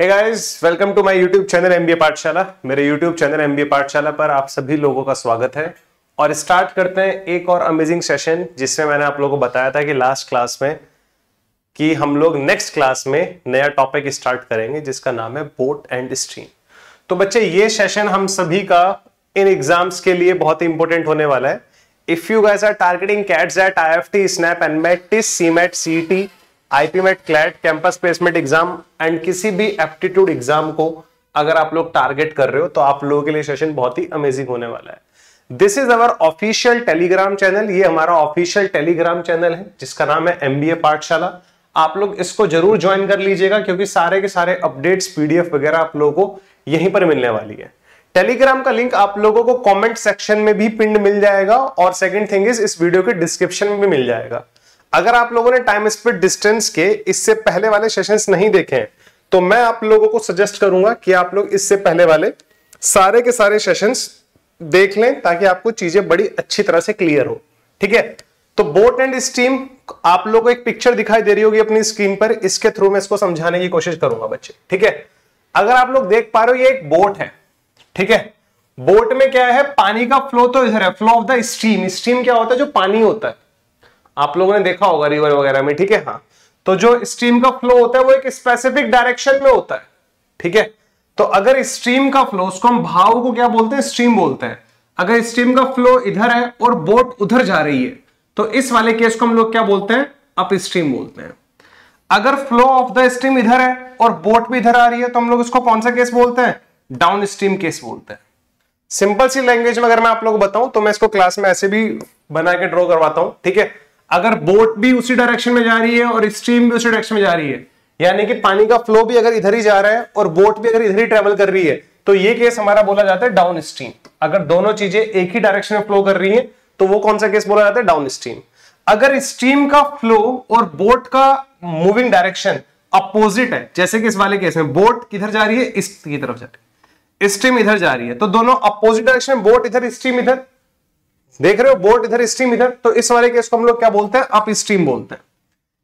guys welcome to my YouTube channel MBA Pathshala मेरे YouTube channel MBA पाठशाला पर आप सभी लोगों का स्वागत है और स्टार्ट करते हैं एक और अमेजिंग सेशन जिसमें मैंने आप लोगों को बताया था कि लास्ट क्लास में कि हम लोग नेक्स्ट क्लास में नया टॉपिक स्टार्ट करेंगे जिसका नाम है बोट एंड स्ट्रीम तो बच्चे ये सेशन हम सभी का इन एग्जाम्स के लिए बहुत ही इंपॉर्टेंट होने वाला है if you guys are targeting CATs at I F T SNAP NMAT TISS CMAT C T IPMAT CLAT campus placement exam and किसी भी एप्टीट्यूड एग्जाम को अगर आप लोग टारगेट कर रहे हो तो आप लोगों के लिए सेशन बहुत ही अमेजिंग होने वाला है this is our official Telegram channel ये हमारा ऑफिशियल टेलीग्राम चैनल है जिसका नाम है एमबीए पाठशाला आप लोग इसको जरूर ज्वाइन कर लीजिएगा क्योंकि सारे के सारे अपडेट्स पीडीएफ वगैरह आप लोगों को यहीं पर मिलने वाली है टेलीग्राम का लिंक आप लोगों को कमेंट सेक्शन में भी पिंड मिल जाएगा और सेकंड थिंग इज इस वीडियो के डिस्क्रिप्शन में भी मिल जाएगा अगर आप लोगों ने टाइम स्पीड डिस्टेंस के इससे पहले वाले सेशंस नहीं देखे हैं तो मैं आप लोगों को सजेस्ट करूंगा कि आप लोग इससे पहले वाले सारे के सारे सेशंस देख लें ताकि आपको चीजें बड़ी अच्छी तरह से क्लियर हो ठीक है तो बोट एंड स्टीम आप लोग को एक पिक्चर दिखाई दे रही होगी अपनी स्क्रीन पर इसके थ्रू मैं इसको समझाने की कोशिश करूंगा बच्चे ठीक है अगर आप लोग देख पा रहे हो ये एक बोट है ठीक है बोट में क्या है पानी का फ्लो तो इधर है flow of the stream stream क्या होता है जो पानी होता है आप लोगों ने देखा होगा रिवर वगैरह में ठीक है हाँ तो जो स्ट्रीम का फ्लो होता है वो एक स्पेसिफिक डायरेक्शन में होता है ठीक है तो अगर स्ट्रीम का फ्लो उसको हम भाव को क्या बोलते हैं स्ट्रीम बोलते हैं अगर स्ट्रीम का फ्लो इधर है और बोट उधर जा रही है तो इस वाले केस को हम लोग क्या बोलते हैं अप स्ट्रीम बोलते हैं अगर फ्लो ऑफ द स्ट्रीम इधर है और बोट भी इधर आ रही है तो हम लोग इसको कौन सा केस बोलते हैं डाउन स्ट्रीम केस बोलते हैं सिंपल सी लैंग्वेज में अगर मैं आप लोग बताऊं तो मैं इसको क्लास में ऐसे भी बना के ड्रॉ करवाता हूं ठीक है अगर बोट भी उसी डायरेक्शन में जा रही है और स्ट्रीम भी उसी डायरेक्शन में जा रही है यानी कि पानी का फ्लो भी अगर इधर ही जा रहा है और बोट भी अगर इधर ही ट्रेवल कर रही है तो ये केस हमारा बोला जाता है डाउन स्ट्रीम अगर दोनों चीजें एक ही डायरेक्शन में फ्लो कर रही है तो वो कौन सा केस बोला जाता है डाउन स्ट्रीम अगर स्ट्रीम का फ्लो और बोट का मूविंग डायरेक्शन अपोजिट है जैसे कि इस वाले केस में बोट किधर जा रही है इस की तरफ जा रही है स्ट्रीम इधर जा रही है तो दोनों अपोजिट डायरेक्शन में बोट इधर स्ट्रीम इधर देख रहे हो बोट इधर स्ट्रीम इधर तो इस वाले केस को हम लोग क्या बोलते हैं अप स्ट्रीम बोलते हैं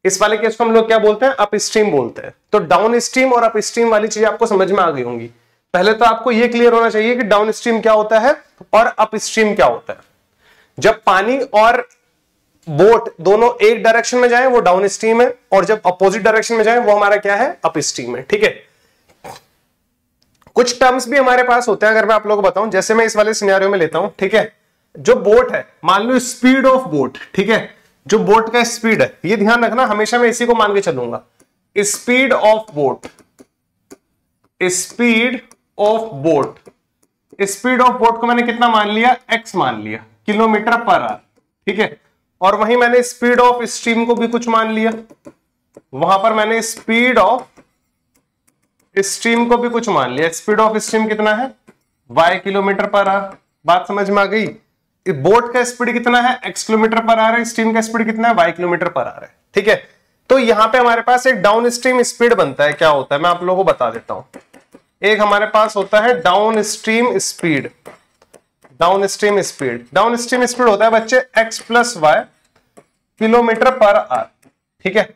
इस वाले केस को हम लोग क्या बोलते हैं अप स्ट्रीम बोलते हैं तो डाउन स्ट्रीम और अप स्ट्रीम वाली चीज आपको समझ में आ गई होंगी पहले तो आपको यह क्लियर होना चाहिए कि डाउन स्ट्रीम क्या होता है और अप स्ट्रीम क्या होता है जब पानी और बोट दोनों एक डायरेक्शन में जाए वो डाउन स्ट्रीम है और जब अपोजिट डायरेक्शन में जाए वो हमारा क्या है अप स्ट्रीम है ठीक है कुछ टर्म्स भी हमारे पास होते हैं अगर मैं आप लोगों को बताऊं जैसे मैं इस वाले सिनेरियो में लेता हूं ठीक है जो बोट है मान लो स्पीड ऑफ बोट ठीक है जो बोट का स्पीड है ये ध्यान रखना हमेशा मैं इसी को मान के चलूंगा speed of boat speed of boat speed of boat को मैंने कितना मान लिया एक्स मान लिया किलोमीटर पर आर ठीक है और वहीं मैंने स्पीड ऑफ स्ट्रीम को भी कुछ मान लिया वहां पर मैंने स्पीड ऑफ स्ट्रीम को भी कुछ मान लिया स्पीड ऑफ स्ट्रीम कितना है वाई किलोमीटर पर आर बात समझ में आ गई बोट का स्पीड कितना है एक्स किलोमीटर पर आ रहा है स्टीम का स्पीड कितना है वाई किलोमीटर पर आ रहा है ठीक है तो यहां पे हमारे पास एक डाउन स्ट्रीम स्पीड बनता है क्या होता है मैं आप लोगों को बता देता हूं एक हमारे पास होता है down stream speed down stream speed down stream speed होता है बच्चे X plus Y kilometre per hour ठीक है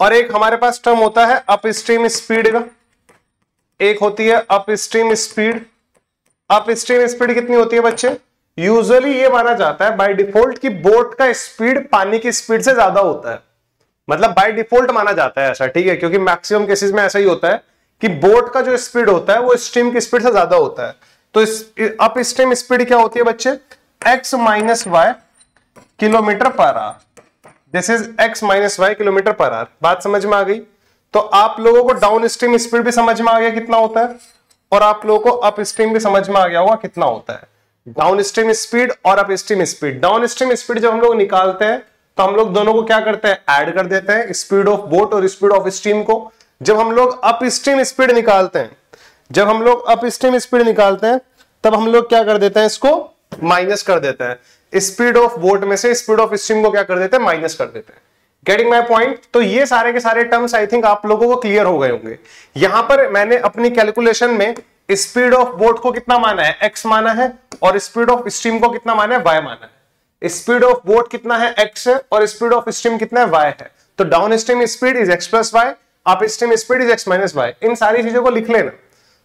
और एक हमारे पास टर्म होता है अप स्ट्रीम स्पीड का एक होती है up stream speed up stream speed कितनी होती है बच्चे यूजली ये माना जाता है बाय डिफॉल्ट कि बोट का स्पीड पानी की स्पीड से ज्यादा होता है मतलब बाय डिफॉल्ट माना जाता है ऐसा ठीक है क्योंकि मैक्सिमम केसेस में ऐसा ही होता है कि बोट का जो स्पीड होता है वो स्ट्रीम की स्पीड से ज्यादा होता है तो अप स्ट्रीम स्पीड क्या होती है बच्चे X minus Y kilometre per hour this is X minus Y kilometre per hour बात समझ में आ गई तो आप लोगों को डाउन स्ट्रीम स्पीड भी समझ में आ गया कितना होता है और आप लोगों को अप स्ट्रीम भी समझ में आ गया होगा कितना होता है डाउन स्ट्रीम स्पीड और up stream speed down stream speed जब हम लोग निकालते हैं तो हम लोग दोनों को क्या करते हैं ऐड कर देते हैं स्पीड ऑफ बोट और स्पीड ऑफ स्ट्रीम को जब हम लोग अप स्ट्रीम स्पीड निकालते हैं जब हम लोग अप स्ट्रीम स्पीड निकालते हैं तब हम लोग क्या कर देते हैं इसको माइनस कर देते हैं स्पीड ऑफ बोट में से स्पीड ऑफ स्ट्रीम को क्या कर देते हैं माइनस कर देते हैं गेटिंग माई पॉइंट तो ये सारे के सारे टर्म्स आई थिंक आप लोगों को क्लियर हो गए होंगे यहां पर मैंने अपनी कैलकुलेशन में स्पीड ऑफ बोट को कितना माना है एक्स माना है और स्पीड ऑफ स्ट्रीम को कितना माना है वाई माना है स्पीड ऑफ बोट कितना है एक्स है और स्पीड ऑफ स्ट्रीम कितना है वाई है तो down stream speed is X plus Y up stream speed is X minus Y इन सारी चीजों को लिख लेना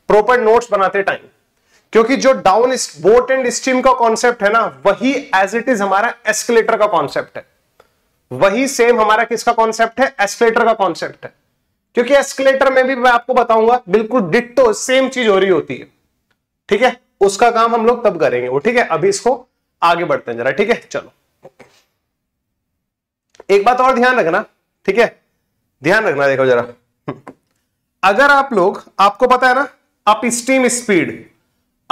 प्रॉपर नोट्स बनाते टाइम क्योंकि जो डाउन बोट एंड स्ट्रीम का कॉन्सेप्ट है ना वही एज इट इज हमारा एस्केलेटर का कॉन्सेप्ट है वही सेम हमारा किसका कॉन्सेप्ट है एस्केलेटर का कॉन्सेप्ट है क्योंकि एस्केलेटर में भी मैं आपको बताऊंगा बिल्कुल डिट्टो सेम चीज हो रही होती है ठीक है उसका काम हम लोग तब करेंगे वो ठीक है अभी इसको आगे बढ़ते हैं जरा ठीक है चलो एक बात और ध्यान रखना ठीक है ध्यान रखना देखो जरा अगर आप लोग आपको पता है ना up stream speed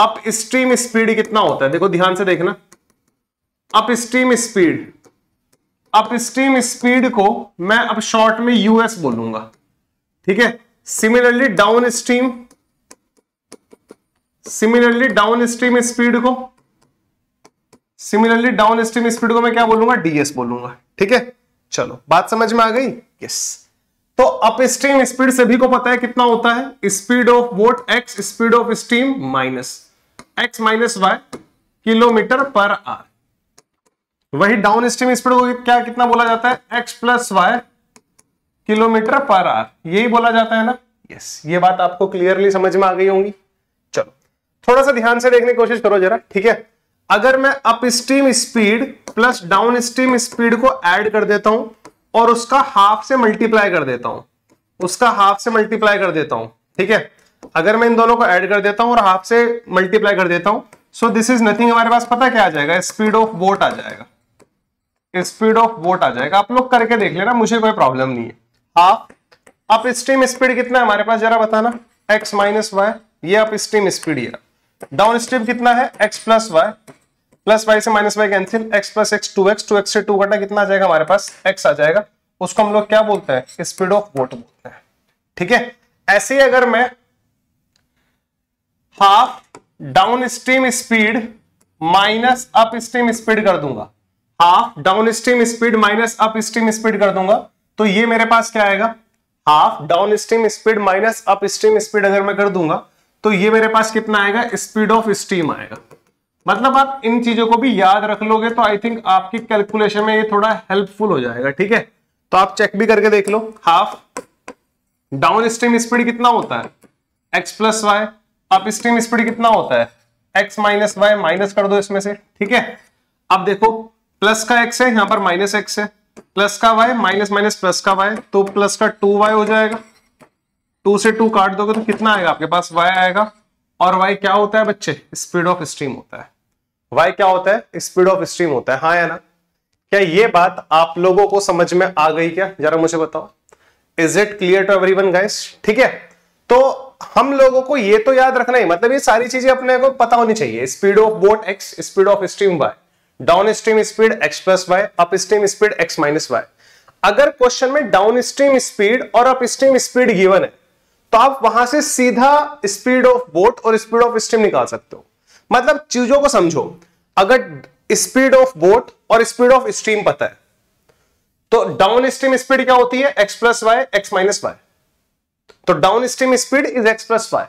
up stream speed कितना होता है देखो ध्यान से देखना up stream speed up stream speed को मैं अब शॉर्ट में यूएस बोलूंगा ठीक है similarly down stream similarly down stream speed को सिमिलरली डाउन स्ट्रीम स्पीड को मैं क्या बोलूंगा डीएस बोलूंगा ठीक है चलो बात समझ में आ गई यस तो अपस्ट्रीम स्पीड सभी को पता है कितना होता है speed of boat X speed of stream minus X minus Y kilometre per hour वही डाउन स्ट्रीम स्पीड को क्या कितना बोला जाता है X plus Y kilometre per hour यही बोला जाता है ना यस ये बात आपको क्लियरली समझ में आ गई होंगी चलो थोड़ा सा ध्यान से देखने की कोशिश करो जरा ठीक है अगर मैं upstream speed plus down stream speed को ऐड कर देता हूं और उसका हाफ से मल्टीप्लाई कर देता हूं उसका हाफ से मल्टीप्लाई कर देता हूं ठीक है अगर मैं इन दोनों को ऐड कर देता हूं और हाफ से मल्टीप्लाई कर देता हूं सो दिस इज नथिंग हमारे पास पता क्या आ जाएगा स्पीड ऑफ बोट आ जाएगा स्पीड ऑफ बोट आ जाएगा आप लोग करके देख लेना मुझे कोई प्रॉब्लम नहीं है हाफ अप स्ट्रीम स्पीड कितना है हमारे पास जरा बताना x माइनस वाई ये अप स्ट्रीम स्पीड ये डाउन स्ट्रीम कितना है x plus Y plus Y से minus Y cancel x plus X two X two X से टू घटा कितना आ जाएगा हमारे पास x आ जाएगा उसको हम लोग क्या बोलते हैं स्पीड ऑफ वोट बोलते हैं ठीक है ऐसे ही अगर मैं half down stream speed minus up stream speed कर दूंगा half down stream speed minus up stream speed कर दूंगा तो ये मेरे पास क्या आएगा half down stream speed minus up stream speed अगर मैं कर दूंगा तो ये मेरे पास कितना आएगा स्पीड ऑफ स्टीम आएगा मतलब आप इन चीजों को भी याद रख लोगे तो आई थिंक आपकी कैलकुलेशन में ये थोड़ा हेल्पफुल हो जाएगा ठीक है तो आप चेक भी करके देख लो हाफ डाउन स्ट्रीम स्पीड कितना होता है X plus Y up stream speed कितना होता है एक्स माइनस वाई माइनस कर दो इसमें से ठीक है अब देखो प्लस का एक्स है यहां पर माइनस एक्स है प्लस का वाई माइनस माइनस प्लस का वाई तो प्लस का टू वाई हो जाएगा टू से टू काट दोगे तो कितना आएगा आपके पास वाई आएगा और वाई क्या होता है बच्चे स्पीड ऑफ स्ट्रीम होता है वाई क्या होता है स्पीड ऑफ स्ट्रीम होता है हाँ या ना क्या ये बात आप लोगों को समझ में आ गई क्या जरा मुझे बताओ is it clear to everyone guys ठीक है तो हम लोगों को ये तो याद रखना ही मतलब ये सारी चीजें अपने को पता होनी चाहिए speed of boat X speed of stream Y down stream speed X plus Y up stream speed X minus Y अगर क्वेश्चन में डाउन स्ट्रीम स्पीड और अप स्ट्रीम स्पीड गिवन है तो आप वहां से सीधा स्पीड ऑफ बोट और स्पीड ऑफ स्ट्रीम निकाल सकते हो मतलब चीजों को समझो अगर स्पीड ऑफ बोट और स्पीड ऑफ स्ट्रीम पता है तो डाउन स्ट्रीम स्पीड क्या होती है X plus Y X minus Y तो down stream speed is X plus Y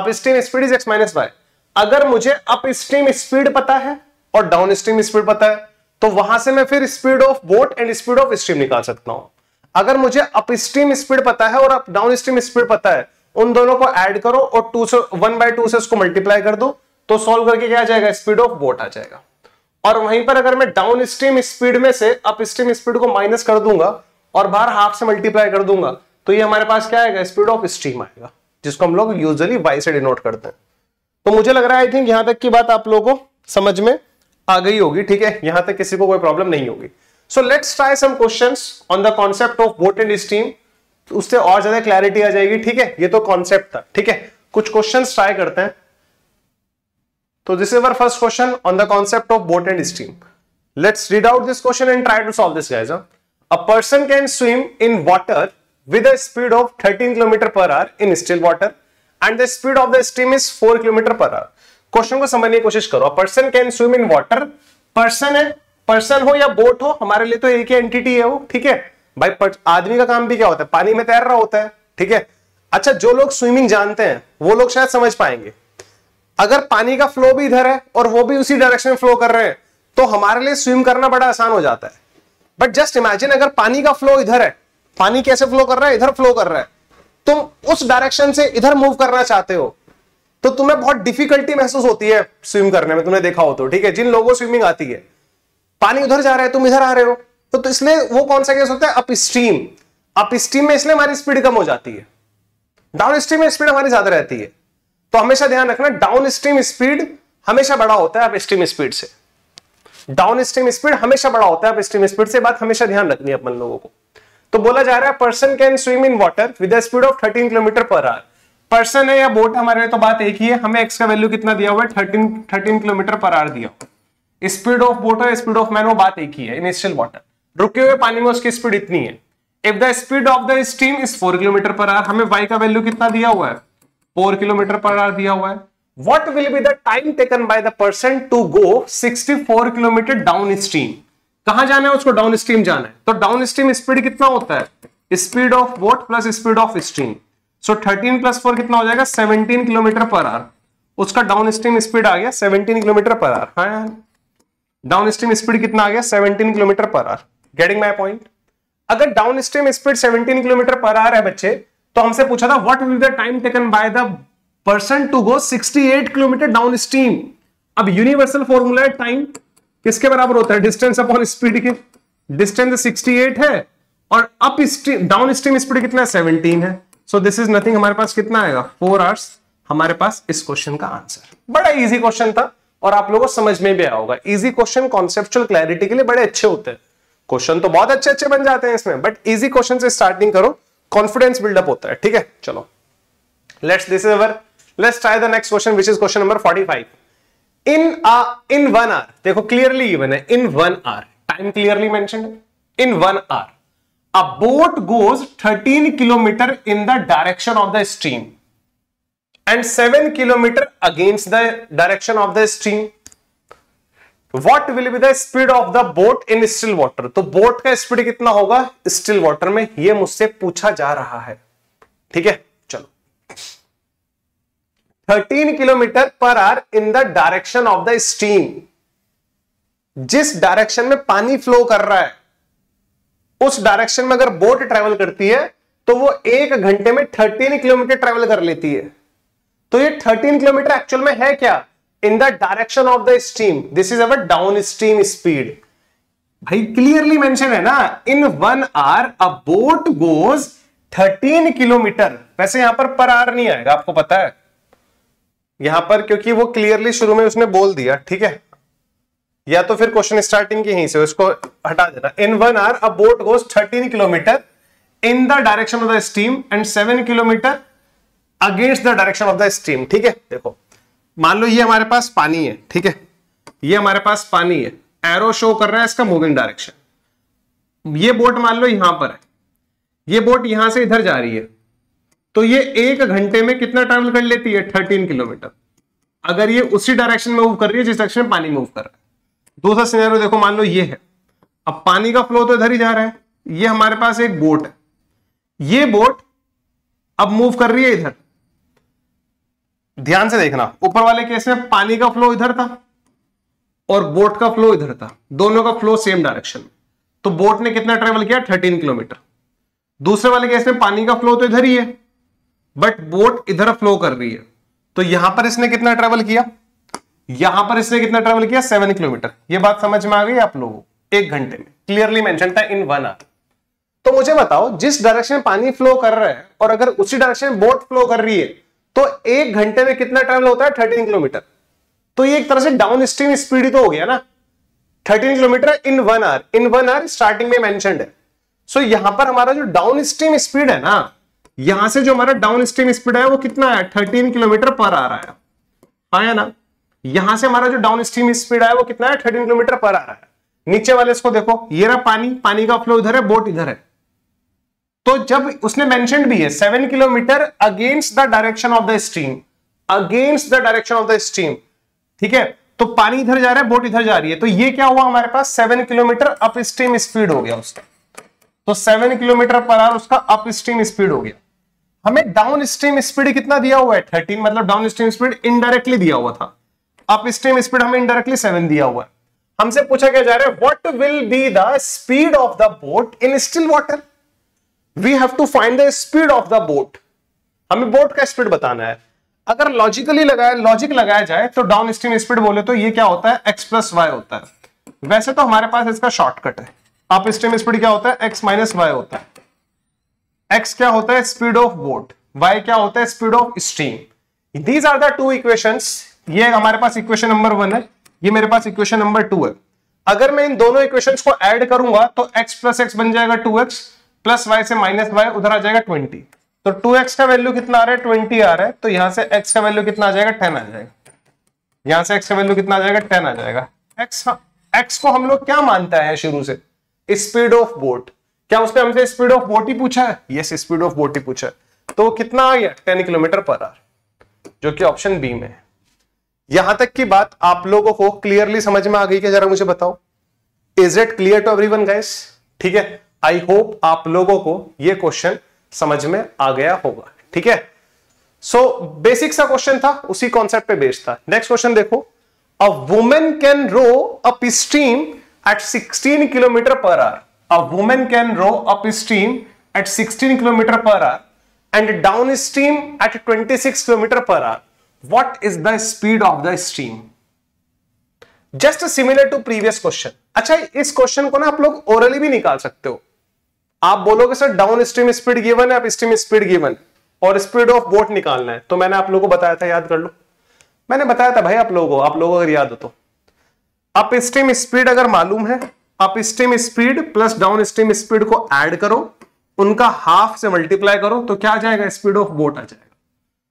up stream speed is X minus Y अगर मुझे अप स्ट्रीम स्पीड पता है और डाउन स्ट्रीम स्पीड पता है तो वहां से मैं फिर speed of boat and speed of stream निकाल सकता हूं अगर मुझे अपस्ट्रीम स्पीड पता है और अप डाउन स्ट्रीम स्पीड पता है उन दोनों को ऐड करो और टू से वन बाय टू से उसको मल्टीप्लाई कर दो तो सॉल्व करके क्या आ जाएगा स्पीड ऑफ बोट आ जाएगा और वहीं पर अगर मैं डाउन स्ट्रीम स्पीड में से अप स्ट्रीम स्पीड को माइनस कर दूंगा और बाहर हाफ से मल्टीप्लाई कर दूंगा तो ये हमारे पास क्या आएगा स्पीड ऑफ स्ट्रीम आएगा जिसको हम लोग यूजली वाई से डिनोट करते हैं तो मुझे लग रहा है आई थिंक यहां तक की बात आप लोगों को समझ में आ गई होगी ठीक है यहां तक किसी को कोई प्रॉब्लम नहीं होगी so let's try some question on the concept of boat and stream उससे और ज्यादा क्लैरिटी आ जाएगी ठीक है ये तो कॉन्सेप्ट था ठीक है कुछ क्वेश्चन ट्राई करते हैं तो this is our first question on the concept of boat and stream let's read out this question and try to solve this guys a person can swim in water with a speed of 13 kilometre per hour in still water and the speed of the stream is 4 kilometre per hour question को समझने की कोशिश करो person can swim in water person है person हो या boat हो हमारे लिए तो एक ही एंटिटी है वो ठीक है भाई आदमी का काम भी क्या होता है पानी में तैर रहा होता है ठीक है अच्छा जो लोग स्विमिंग जानते हैं वो लोग शायद समझ पाएंगे अगर पानी का फ्लो भी इधर है और वो भी उसी डायरेक्शन में फ्लो कर रहे हैं तो हमारे लिए स्विम करना बड़ा आसान हो जाता है बट जस्ट इमेजिन अगर पानी का फ्लो इधर है पानी कैसे फ्लो कर रहा है इधर फ्लो कर रहा है तुम उस डायरेक्शन से इधर मूव करना चाहते हो तो तुम्हें बहुत डिफिकल्टी महसूस होती है स्विम करने में तुमने देखा हो तो ठीक है जिन लोगों को स्विमिंग आती है पानी उधर जा रहा है तुम इधर आ रहे हो तो, तो इसलिए वो कौन सा केस होता है अप स्ट्रीम अप स्ट्रीम में इसलिए हमारी स्पीड कम हो जाती है डाउन स्ट्रीम में स्पीड हमारी ज्यादा रहती है तो हमेशा ध्यान रखना डाउन स्ट्रीम स्पीड हमेशा बड़ा होता है अप स्ट्रीम स्पीड से डाउन स्ट्रीम स्पीड हमेशा बड़ा होता है अप स्ट्रीम स्पीड से बात हमेशा ध्यान रखनी है अपन लोगों को तो बोला जा रहा है person can swim in water with speed of thirteen kilometre per hour person है या बोट हमारे लिए तो बात एक ही है हमें एक्स का वैल्यू कितना दिया हुआ है thirteen thirteen kilometre per hour दिया स्पीड ऑफ बोट और स्पीड ऑफ मैन वो बात एक ही है इनिशियल वाटर रुके हुए पानी में उसकी स्पीड इतनी है if the speed of the stream is four kilometre per hour हमें वाई का वैल्यू कितना दिया हुआ है फोर किलोमीटर पर आर दिया हुआ है what will be the time taken by the person to go sixty four kilometre down stream कहा जाना है उसको डाउन स्ट्रीम जाना है तो डाउन स्ट्रीम स्पीड कितना होता है speed of boat plus speed of stream so thirteen plus four कितना हो जाएगा सेवनटीन किलोमीटर पर आर उसका डाउन स्ट्रीम स्पीड आ गया सेवनटीन किलोमीटर पर आर हाँ यार डाउन स्ट्रीम स्पीड कितना आ गया seventeen kilometre per hour getting my point अगर down stream speed seventeen kilometre per hour है बच्चे तो हमसे पूछा था what will the time taken by the person to go sixty eight kilometre down stream अब यूनिवर्सल फॉर्मूला है time किसके बराबर होता है डिस्टेंस अपॉन स्पीड के डिस्टेंस 68 है और अप डाउन स्ट्रीम स्पीड कितना है 17 है सो दिस इज नथिंग हमारे पास कितना आएगा फोर आवर्स हमारे पास इस क्वेश्चन का आंसर बड़ा इजी क्वेश्चन था और आप लोगों को समझ में भी आया होगा इजी क्वेश्चन कॉन्सेप्चुअल क्लैरिटी के लिए बड़े अच्छे होते हैं क्वेश्चन तो बहुत अच्छे अच्छे बन जाते हैं इसमें बट इजी क्वेश्चन से स्टार्टिंग करो कॉन्फिडेंस बिल्डअप होता है ठीक है चलो let's this is our let's try the next question which is question number forty five in in one hour देखो क्लियरली इवन है in one hour time clearly मैं in one hour a boat goes 13 kilometer in the direction of the stream and 7 kilometer against the direction of the stream what will be the speed of the boat in still water तो boat का speed कितना होगा still water में यह मुझसे पूछा जा रहा है ठीक है चलो thirteen kilometre per hour in the direction of the stream जिस डायरेक्शन में पानी फ्लो कर रहा है उस डायरेक्शन में अगर बोट ट्रेवल करती है तो वो एक घंटे में थर्टीन किलोमीटर ट्रेवल कर लेती है तो ये थर्टीन किलोमीटर एक्चुअल में है क्या in the direction of the stream this is our down stream speed भाई क्लियरली मेंशन है ना in one hour a boat goes 13 kilometre वैसे यहां पर पर आर नहीं आएगा आपको पता है यहां पर क्योंकि वो क्लियरली शुरू में उसने बोल दिया ठीक है या तो फिर क्वेश्चन स्टार्टिंग के यहीं से उसको हटा देना in one hour a boat goes thirteen kilometre in the direction of the stream and seven kilometre against the direction of the stream ठीक है देखो मान लो ये हमारे पास पानी है ठीक है ये हमारे पास पानी है एरो शो कर रहा है इसका मूविंग डायरेक्शन ये बोट मान लो यहां पर है ये बोट यहां से इधर जा रही है तो ये एक घंटे में कितना ट्रेवल कर लेती है थर्टीन किलोमीटर अगर ये उसी डायरेक्शन में मूव कर रही है जिस डायरेक्शन में पानी मूव कर रहा है दूसरा सिनेरियो देखो मान लो ये है अब पानी का फ्लो तो इधर ही जा रहा है ये हमारे पास एक बोट है ये बोट अब मूव कर रही है इधर ध्यान से देखना ऊपर वाले केस में पानी का फ्लो इधर था और बोट का फ्लो इधर था दोनों का फ्लो सेम डायरेक्शन में तो बोट ने कितना ट्रेवल किया थर्टीन किलोमीटर दूसरे वाले केस में पानी का फ्लो तो इधर ही है बट बोट इधर फ्लो कर रही है तो यहां पर इसने कितना ट्रेवल किया यहां पर इसने कितना ट्रेवल किया सेवन किलोमीटर यह बात समझ में आ गई आप लोगों एक घंटे में क्लियरली मेंशन था इन वन आर तो मुझे बताओ जिस डायरेक्शन में पानी फ्लो कर रहा है और अगर उसी डायरेक्शन में बोट फ्लो कर रही है तो एक घंटे में कितना ट्रेवल होता है थर्टीन किलोमीटर तो ये एक तरह से डाउन स्ट्रीम स्पीड तो हो गया ना thirteen kilometre in one hour in one hour starting में मैंशनड है सो यहां पर हमारा जो डाउन स्ट्रीम स्पीड है ना यहां से जो हमारा डाउन स्ट्रीम स्पीड है वो कितना है थर्टीन किलोमीटर पर आ रहा है आया हाँ ना यहां से हमारा जो डाउन स्ट्रीम स्पीड है वो कितना है थर्टीन किलोमीटर पर आ रहा है नीचे वाले इसको देखो ये रहा पानी पानी का फ्लो इधर है बोट इधर है तो जब उसने मैं भी है seven kilometre against the direction of the stream against the direction of the stream ठीक है तो पानी इधर जा रहा है बोट इधर जा रही है तो ये क्या हुआ हमारे पास seven kilometre up stream speed हो गया उसका तो सेवन किलोमीटर पर आर उसका अप स्ट्रीम स्पीड हो गया हमें डाउन स्ट्रीम स्पीड कितना दिया हुआ है थर्टीन मतलब डाउन स्ट्रीम स्पीड इनडायरेक्टली दिया हुआ था अपस्ट्रीम स्पीड हमें इंडायरेक्टली सेवन दिया हुआ है हमसे पूछा क्या जा रहा है what will be the speed of the boat in still water we have to find the speed of the boat हमें बोट का स्पीड बताना है अगर लॉजिकली लगाया लॉजिक लगाया जाए तो डाउन स्ट्रीम स्पीड बोले तो ये क्या होता है एक्स प्लस वाई होता है वैसे तो हमारे पास इसका शॉर्टकट है अप स्ट्रीम स्पीड क्या होता है एक्स माइनस वाई होता है एक्स क्या होता है स्पीड ऑफ बोट वाई क्या होता है speed of stream these are the two equations ये हमारे पास इक्वेशन नंबर वन है ये मेरे पास इक्वेशन नंबर टू है अगर मैं इन दोनों इक्वेशन को एड करूंगा तो एक्स प्लस एक्स बन जाएगा टू एक्स प्लस वाई से माइनस वाई उधर आ जाएगा ट्वेंटी तो टू एक्स का वैल्यू कितना आ रहा है ट्वेंटी आ रहा है तो यहां से एक्स का वैल्यू कितना आ जाएगा टेन आ जाएगा यहां से एक्स का वैल्यू कितना आ जाएगा टेन आ जाएगा एक्स एक्स हाँ, को हम लोग क्या मानता है शुरू से स्पीड ऑफ बोट क्या उसने हमसे स्पीड ऑफ बोट ही पूछा है यस स्पीड ऑफ बोट ही पूछा है तो कितना आ गया टेन किलोमीटर पर आर जो कि ऑप्शन बी में है यहां तक की बात आप लोगों को क्लियरली समझ में आ गई क्या जरा मुझे बताओ is it clear to everyone ठीक है आई होप आप लोगों को यह क्वेश्चन समझ में आ गया होगा ठीक है सो बेसिक सा क्वेश्चन था उसी कॉन्सेप्ट पे बेस्ड था नेक्स्ट क्वेश्चन देखो a women can row up stream at 16 kilometre per hour a women can row up stream at 16 kilometre per hour and down stream at 26 kilometre per hour what is the speed of the stream just similar to previous question अच्छा इस question को ना आप लोग orally भी निकाल सकते हो आप बोलोगे sir down stream speed given है स्ट्रीम स्पीड गिवन और स्पीड ऑफ बोट निकालना है तो मैंने आप लोगों को बताया था याद कर लो मैंने बताया था भाई आप लोगों को आप लोगों अगर याद हो तो आप स्ट्रीम स्पीड अगर मालूम है आप stream speed plus down stream speed को एड करो उनका हाफ से मल्टीप्लाई करो तो क्या आ जाएगा स्पीड ऑफ बोट आ जाएगा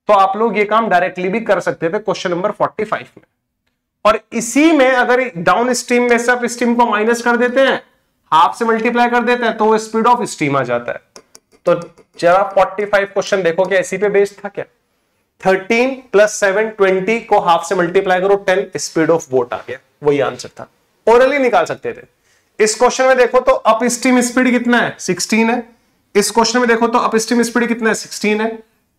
तो आप लोग ये काम डायरेक्टली भी कर सकते थे क्वेश्चन नंबर 45 में और इसी में अगर डाउन स्ट्रीम में से आप स्ट्रीम को माइनस कर देते हैं हाफ से मल्टीप्लाई कर देते हैं तो स्पीड ऑफ स्ट्रीम आ जाता है तो जरा 45 क्वेश्चन देखो क्या इसी पे बेस्ड था क्या 13 प्लस सेवन ट्वेंटी को हाफ से मल्टीप्लाई करो 10 स्पीड ऑफ बोट आ गया वही आंसर था ओरली निकाल सकते थे इस क्वेश्चन में देखो तो अप स्ट्रीम स्पीड कितना है 16 है इस क्वेश्चन में देखो तो अप स्ट्रीम स्पीड कितना है 16 है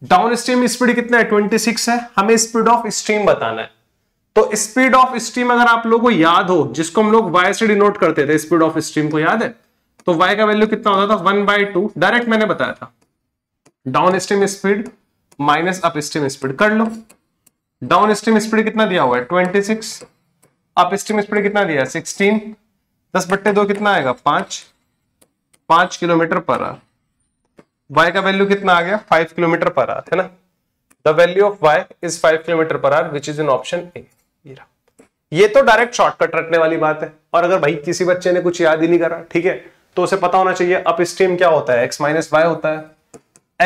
डाउन स्ट्रीम स्पीड कितना है 26 है हमें स्पीड ऑफ स्ट्रीम बताना है तो स्पीड ऑफ स्ट्रीम अगर आप लोगों को याद हो जिसको हम लोग वाई से डिनोट करते थे स्पीड ऑफ स्ट्रीम को याद है तो वाई का वैल्यू कितना होता था वन बाई टू डायरेक्ट मैंने बताया था down stream speed minus up stream speed कर लो डाउन स्ट्रीम स्पीड कितना दिया हुआ है twenty six up stream speed कितना दिया है सिक्सटीन दस बट्टे दो कितना आएगा पांच पांच किलोमीटर पर आर y का वैल्यू कितना आ गया फाइव किलोमीटर पर आर है ना the value of y is five kilometre per hour which is in option A ये तो डायरेक्ट शॉर्टकट रटने वाली बात है और अगर भाई किसी बच्चे ने कुछ याद ही नहीं करा ठीक है तो उसे पता होना चाहिए अब स्ट्रीम क्या होता है x माइनस वाई होता है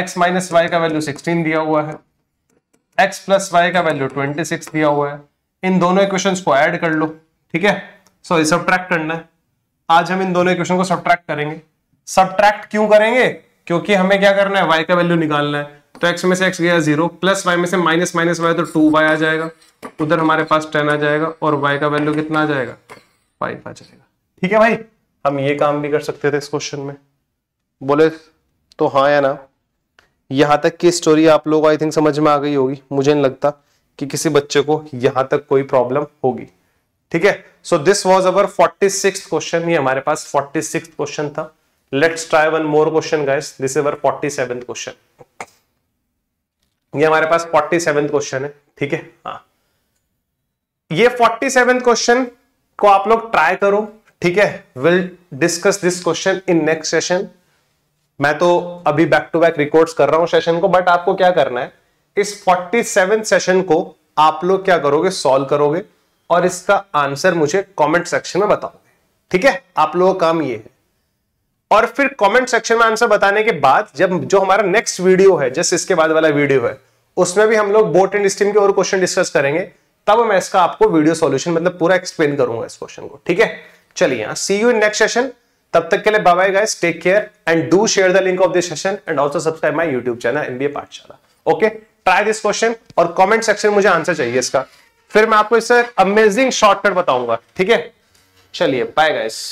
x माइनस वाई का वैल्यू 16 दिया हुआ है x प्लस वाई का वैल्यू 26 दिया हुआ है इन दोनों इक्वेशन को ऐड कर लो ठीक है सो ये सब करना है आज हम इन दोनों इक्वेशन को सब करेंगे सब क्यों करेंगे क्योंकि हमें क्या करना है वाई का वैल्यू निकालना है तो एक्स में से एक्स गया जीरो प्लस वाई में से माइनस माइनस वाई तो टू वाई आ जाएगा उधर हमारे पास टेन आ जाएगा और वाई का वैल्यू कितना आ जाएगा फाइव आ जाएगा ठीक है भाई हम ये काम भी कर सकते थे इस क्वेश्चन में बोले तो हाँ या ना यहाँ तक की स्टोरी आप लोग आई थिंक समझ में आ गई होगी मुझे नहीं लगता कि किसी बच्चे को यहाँ तक कोई प्रॉब्लम होगी ठीक है so this was our forty six question ये हमारे पास फोर्टी सिक्स क्वेश्चन था let's try one more question guys this is our forty 47th question ये हमारे पास फोर्टी 47th क्वेश्चन है ठीक है हाँ ये फोर्टी 47th क्वेश्चन को आप लोग ट्राई करो ठीक है will discuss this question in next session मैं तो अभी बैक टू बैक रिकॉर्ड्स कर रहा हूं सेशन को बट आपको क्या करना है इस 47 सेशन को आप लोग क्या करोगे सॉल्व करोगे और इसका आंसर मुझे कमेंट सेक्शन में बताओगे ठीक है आप लोगों का काम ये है और फिर कमेंट सेक्शन में आंसर बताने के बाद जब जो हमारा नेक्स्ट वीडियो है जस्ट इसके बाद वाला वीडियो है उसमें भी हम लोग बोट एंड स्टीम के और क्वेश्चन डिस्कस करेंगे तब मैं इसका आपको वीडियो सॉल्यूशन मतलब पूरा एक्सप्लेन करूंगा इस क्वेश्चन को ठीक है चलिए see you in next session तब तक के लिए bye guys take care and do share the link of this session and also subscribe my YouTube channel MBA Pathshala okay try this question और कमेंट सेक्शन मुझे आंसर चाहिए इसका फिर मैं आपको इससे अमेजिंग शॉर्टकट बताऊंगा ठीक है चलिए बाय गाइस